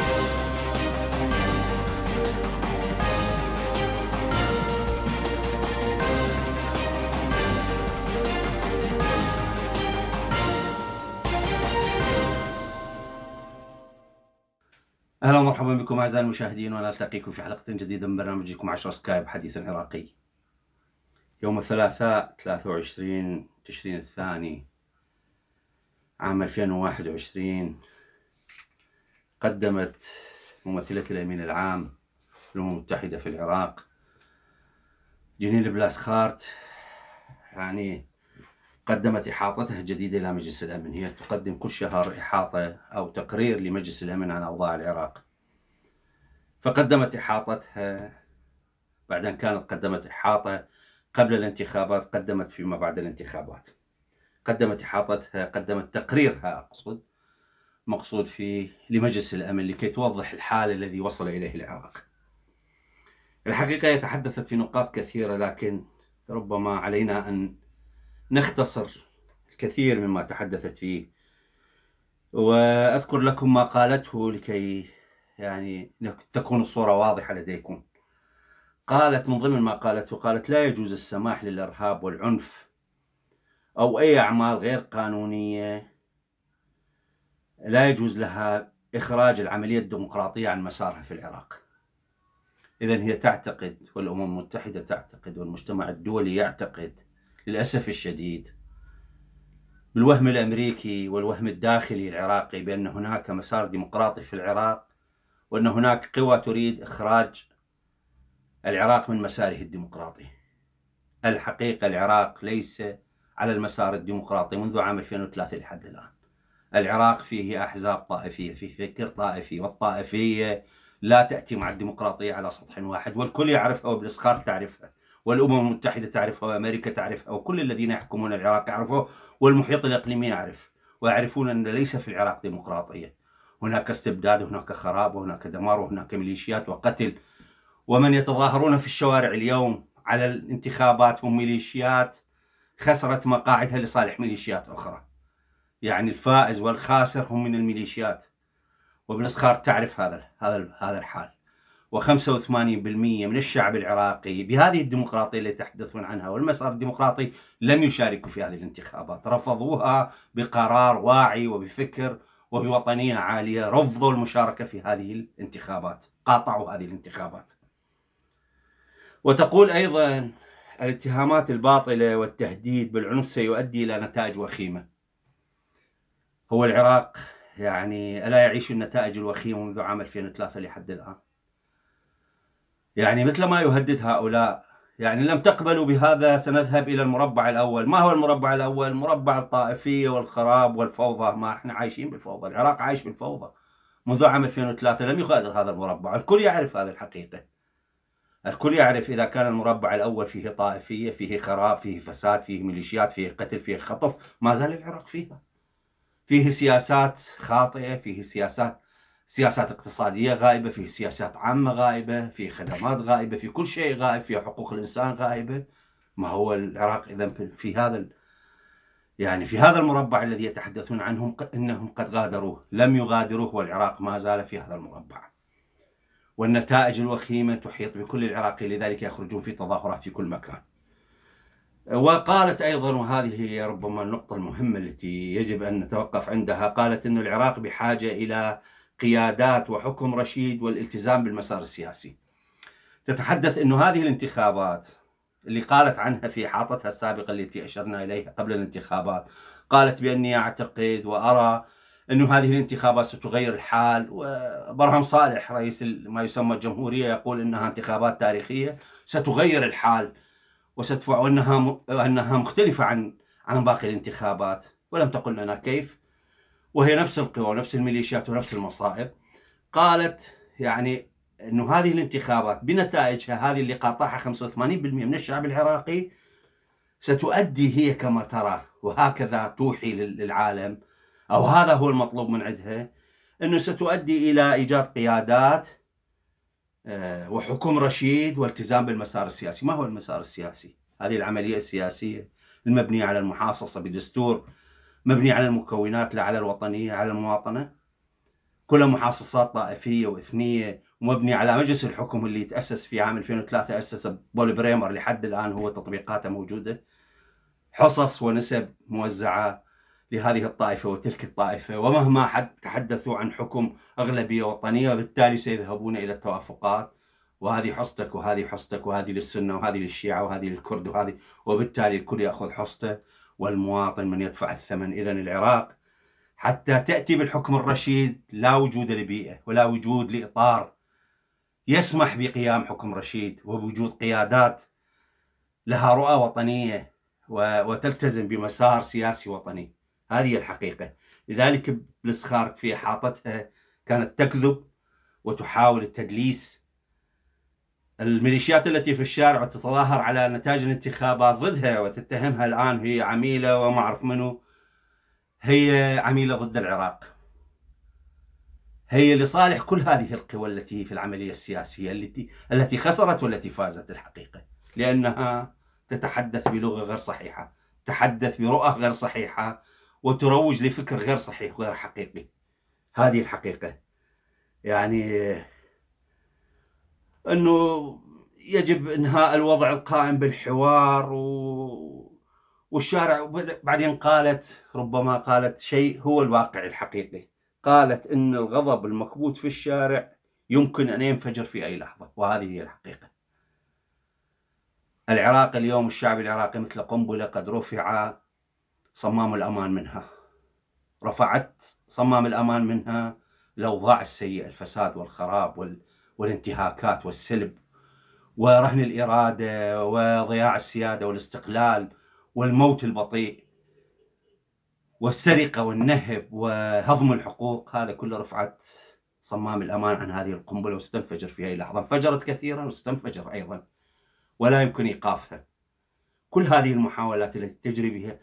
اهلا ومرحبا بكم اعزائي المشاهدين ونلتقيكم في حلقه جديده من برنامجكم 10 سكايب حديث عراقي. يوم الثلاثاء 23 تشرين الثاني عام 2021 قدمت ممثلة الأمين العام للأمم المتحدة في العراق جنين بلاسخارت يعني قدمت إحاطتها الجديدة إلى مجلس الأمن هي تقدم كل شهر إحاطة أو تقرير لمجلس الأمن عن أوضاع العراق فقدمت إحاطتها بعد أن كانت قدمت إحاطة قبل الانتخابات قدمت فيما بعد الانتخابات قدمت إحاطتها قدمت تقريرها أقصد مقصود فيه لمجلس الأمن لكي توضح الحال الذي وصل إليه العراق الحقيقة تحدثت في نقاط كثيرة لكن ربما علينا أن نختصر الكثير مما تحدثت فيه وأذكر لكم ما قالته لكي يعني تكون الصورة واضحة لديكم قالت من ضمن ما قالته قالت لا يجوز السماح للإرهاب والعنف أو أي أعمال غير قانونية لا يجوز لها إخراج العملية الديمقراطية عن مسارها في العراق إذا هي تعتقد والأمم المتحدة تعتقد والمجتمع الدولي يعتقد للأسف الشديد بالوهم الأمريكي والوهم الداخلي العراقي بأن هناك مسار ديمقراطي في العراق وأن هناك قوى تريد إخراج العراق من مساره الديمقراطي الحقيقة العراق ليس على المسار الديمقراطي منذ عام 2003 لحد الآن العراق فيه أحزاب طائفية فيه فكر طائفي والطائفية لا تأتي مع الديمقراطية على سطح واحد والكل يعرفها وبالاسخار تعرفها والأمم المتحدة تعرفها وأمريكا تعرفها وكل الذين يحكمون العراق يعرفوه والمحيط الإقليمي يعرف ويعرفون أن ليس في العراق ديمقراطية هناك استبداد وهناك خراب وهناك دمار وهناك ميليشيات وقتل ومن يتظاهرون في الشوارع اليوم على الانتخابات هم ميليشيات خسرت مقاعدها لصالح ميليشيات أخرى يعني الفائز والخاسر هم من الميليشيات وبنسخار تعرف هذا هذا هذا الحال و85% من الشعب العراقي بهذه الديمقراطيه اللي تحدثون عنها والمسار الديمقراطي لم يشاركوا في هذه الانتخابات، رفضوها بقرار واعي وبفكر وبوطنيه عاليه، رفضوا المشاركه في هذه الانتخابات، قاطعوا هذه الانتخابات. وتقول ايضا الاتهامات الباطله والتهديد بالعنف سيؤدي الى نتائج وخيمه. هو العراق يعني ألا يعيش النتائج الوخيمة منذ عام 2003 لحد الآن يعني مثل ما يهدد هؤلاء يعني لم تقبلوا بهذا سنذهب إلى المربع الأول ما هو المربع الأول؟ مربع الطائفية والخراب والفوضى ما احنا عايشين بالفوضى العراق عايش بالفوضى منذ عام 2003 لم يغادر هذا المربع الكل يعرف هذه الحقيقة الكل يعرف إذا كان المربع الأول فيه طائفية فيه خراب فيه فساد فيه ميليشيات فيه قتل فيه خطف ما زال العراق فيها فيه سياسات خاطئه فيه سياسات سياسات اقتصاديه غائبه فيه سياسات عامه غائبه فيه خدمات غائبه في كل شيء غائب في حقوق الانسان غائبه ما هو العراق اذا في هذا يعني في هذا المربع الذي يتحدثون عنهم انهم قد غادروه لم يغادروه والعراق ما زال في هذا المربع والنتائج الوخيمه تحيط بكل العراقيين لذلك يخرجون في تظاهرات في كل مكان وقالت أيضا وهذه هي ربما النقطة المهمة التي يجب أن نتوقف عندها قالت أن العراق بحاجة إلى قيادات وحكم رشيد والالتزام بالمسار السياسي تتحدث انه هذه الانتخابات اللي قالت عنها في حاطتها السابقة التي أشرنا إليها قبل الانتخابات قالت بأني أعتقد وأرى انه هذه الانتخابات ستغير الحال وبرهم صالح رئيس ما يسمى الجمهورية يقول أنها انتخابات تاريخية ستغير الحال وستدفع أنها, أنها مختلفة عن عن باقي الانتخابات ولم تقل لنا كيف وهي نفس القوى ونفس الميليشيات ونفس المصائب قالت يعني أنه هذه الانتخابات بنتائجها هذه اللي قاطعها 85% من الشعب العراقي ستؤدي هي كما ترى وهكذا توحي للعالم أو هذا هو المطلوب من عندها أنه ستؤدي إلى إيجاد قيادات آه، وحكم رشيد والتزام بالمسار السياسي ما هو المسار السياسي؟ هذه العملية السياسية المبنية على المحاصصة بدستور مبني على المكونات لا على الوطنية على المواطنة كلها محاصصات طائفية وإثنية ومبني على مجلس الحكم اللي تأسس في عام 2003 أسس بول بريمر لحد الآن هو تطبيقاته موجودة حصص ونسب موزعة لهذه الطائفة وتلك الطائفة ومهما حد تحدثوا عن حكم أغلبية وطنية وبالتالي سيذهبون إلى التوافقات وهذه حصتك وهذه حصتك وهذه للسنة وهذه للشيعة وهذه للكرد وهذه وبالتالي الكل يأخذ حصته والمواطن من يدفع الثمن إذا العراق حتى تأتي بالحكم الرشيد لا وجود لبيئة ولا وجود لإطار يسمح بقيام حكم رشيد وبوجود قيادات لها رؤى وطنية وتلتزم بمسار سياسي وطني هذه الحقيقة لذلك بلسخارك في إحاطتها كانت تكذب وتحاول التدليس الميليشيات التي في الشارع وتتظاهر على نتائج الانتخابات ضدها وتتهمها الآن هي عميلة وما أعرف منو هي عميلة ضد العراق هي لصالح كل هذه القوى التي في العملية السياسية التي التي خسرت والتي فازت الحقيقة لأنها تتحدث بلغة غير صحيحة تتحدث برؤى غير صحيحة وتروج لفكر غير صحيح وغير حقيقي هذه الحقيقة يعني أنه يجب إنهاء الوضع القائم بالحوار و... والشارع بعدين قالت ربما قالت شيء هو الواقع الحقيقي قالت أن الغضب المكبوت في الشارع يمكن أن ينفجر في أي لحظة وهذه هي الحقيقة العراق اليوم الشعب العراقي مثل قنبلة قد رفع صمام الأمان منها رفعت صمام الأمان منها الأوضاع السيئة الفساد والخراب وال... والانتهاكات والسلب ورهن الإرادة وضياع السيادة والاستقلال والموت البطيء والسرقة والنهب وهضم الحقوق هذا كله رفعت صمام الأمان عن هذه القنبلة واستنفجر في أي لحظة انفجرت كثيرا واستنفجر أيضا ولا يمكن إيقافها كل هذه المحاولات التي تجري بها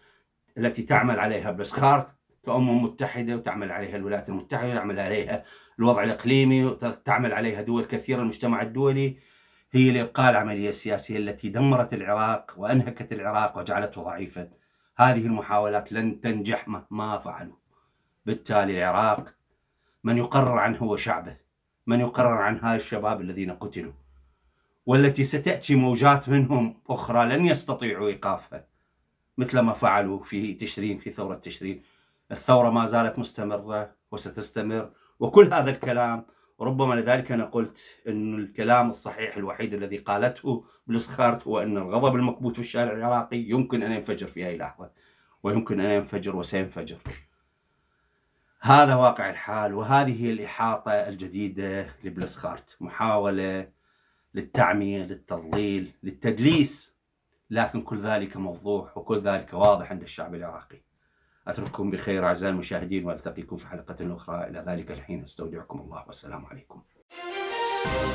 التي تعمل عليها بلسخارت كأمم متحدة وتعمل عليها الولايات المتحدة وتعمل عليها الوضع الإقليمي وتعمل عليها دول كثيرة المجتمع الدولي هي لإبقاء العملية السياسية التي دمرت العراق وأنهكت العراق وجعلته ضعيفا هذه المحاولات لن تنجح مهما فعلوا بالتالي العراق من يقرر عنه هو شعبه من يقرر عن هاي الشباب الذين قتلوا والتي ستأتي موجات منهم أخرى لن يستطيعوا إيقافها مثلما فعلوا في تشرين في ثورة تشرين الثورة ما زالت مستمرة وستستمر وكل هذا الكلام ربما لذلك أنا قلت أن الكلام الصحيح الوحيد الذي قالته بلسخارت هو أن الغضب المكبوت في الشارع العراقي يمكن أن ينفجر في أي لحظة ويمكن أن ينفجر وسينفجر هذا واقع الحال وهذه هي الإحاطة الجديدة لبلسخارت محاولة للتعمية للتضليل للتدليس لكن كل ذلك موضوح وكل ذلك واضح عند الشعب العراقي أترككم بخير أعزائي المشاهدين وألتقيكم في حلقة أخرى إلى ذلك الحين أستودعكم الله والسلام عليكم